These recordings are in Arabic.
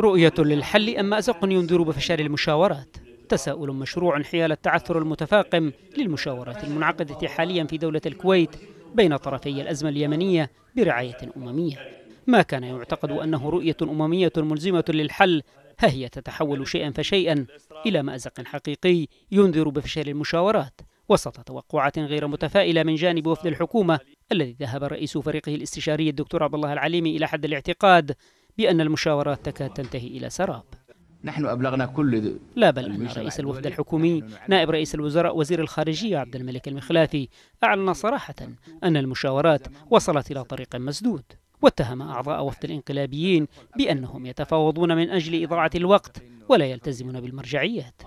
رؤية للحل أم أزق ينذر بفشل المشاورات؟ تساؤل مشروع حيال التعثر المتفاقم للمشاورات المنعقدة حاليا في دولة الكويت بين طرفي الأزمة اليمنية برعاية أممية ما كان يعتقد أنه رؤية أممية ملزمة للحل ها هي تتحول شيئا فشيئا إلى مأزق حقيقي ينذر بفشل المشاورات وسط توقعات غير متفائلة من جانب وفد الحكومة الذي ذهب رئيس فريقه الاستشاري الدكتور عبد الله العليمي إلى حد الاعتقاد بأن المشاورات تكاد تنتهي إلى سراب نحن أبلغنا كل لا بل أن رئيس الوفد الحكومي نائب رئيس الوزراء وزير الخارجية عبد الملك المخلافي أعلن صراحة أن المشاورات وصلت إلى طريق مسدود واتهم أعضاء وفد الإنقلابيين بأنهم يتفاوضون من أجل إضاعة الوقت ولا يلتزمون بالمرجعيات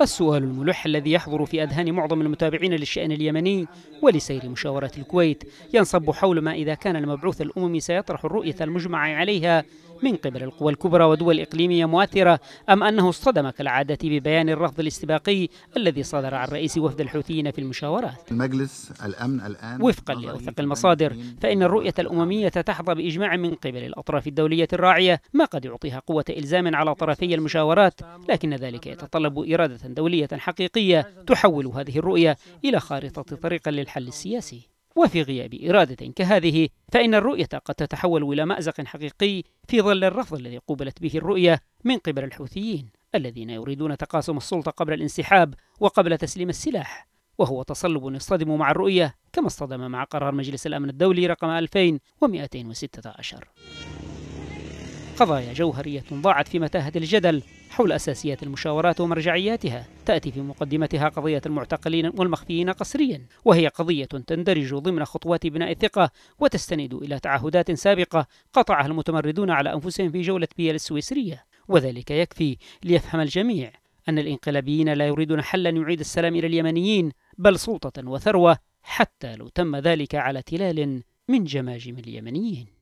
السؤال الملح الذي يحضر في أذهان معظم المتابعين للشأن اليمني ولسير مشاورات الكويت ينصب حول ما إذا كان المبعوث الأممي سيطرح الرؤية المجمع عليها من قبل القوى الكبرى ودول إقليمية مؤثرة أم أنه اصطدم كالعادة ببيان الرفض الاستباقي الذي صدر عن رئيس وفد الحوثيين في المشاورات المجلس الأمن الآن وفقا لأوثق المصادر فإن الرؤية الأممية تحظى بإجماع من قبل الأطراف الدولية الراعية ما قد يعطيها قوة إلزام على طرفي المشاورات لكن ذلك يتطلب تتطلب إرادة دولية حقيقية تحول هذه الرؤية إلى خارطة طريق للحل السياسي وفي غياب إرادة كهذه فإن الرؤية قد تتحول إلى مأزق حقيقي في ظل الرفض الذي قوبلت به الرؤية من قبل الحوثيين الذين يريدون تقاسم السلطة قبل الانسحاب وقبل تسليم السلاح وهو تصلب يصطدم مع الرؤية كما اصطدم مع قرار مجلس الأمن الدولي رقم 2216 قضايا جوهرية ضاعت في متاهة الجدل حول أساسيات المشاورات ومرجعياتها تأتي في مقدمتها قضية المعتقلين والمخفيين قسريا وهي قضية تندرج ضمن خطوات بناء الثقة وتستند إلى تعهدات سابقة قطعها المتمردون على أنفسهم في جولة بيال السويسرية وذلك يكفي ليفهم الجميع أن الإنقلابيين لا يريدون حلا يعيد السلام إلى اليمنيين بل سلطة وثروة حتى لو تم ذلك على تلال من جماجم اليمنيين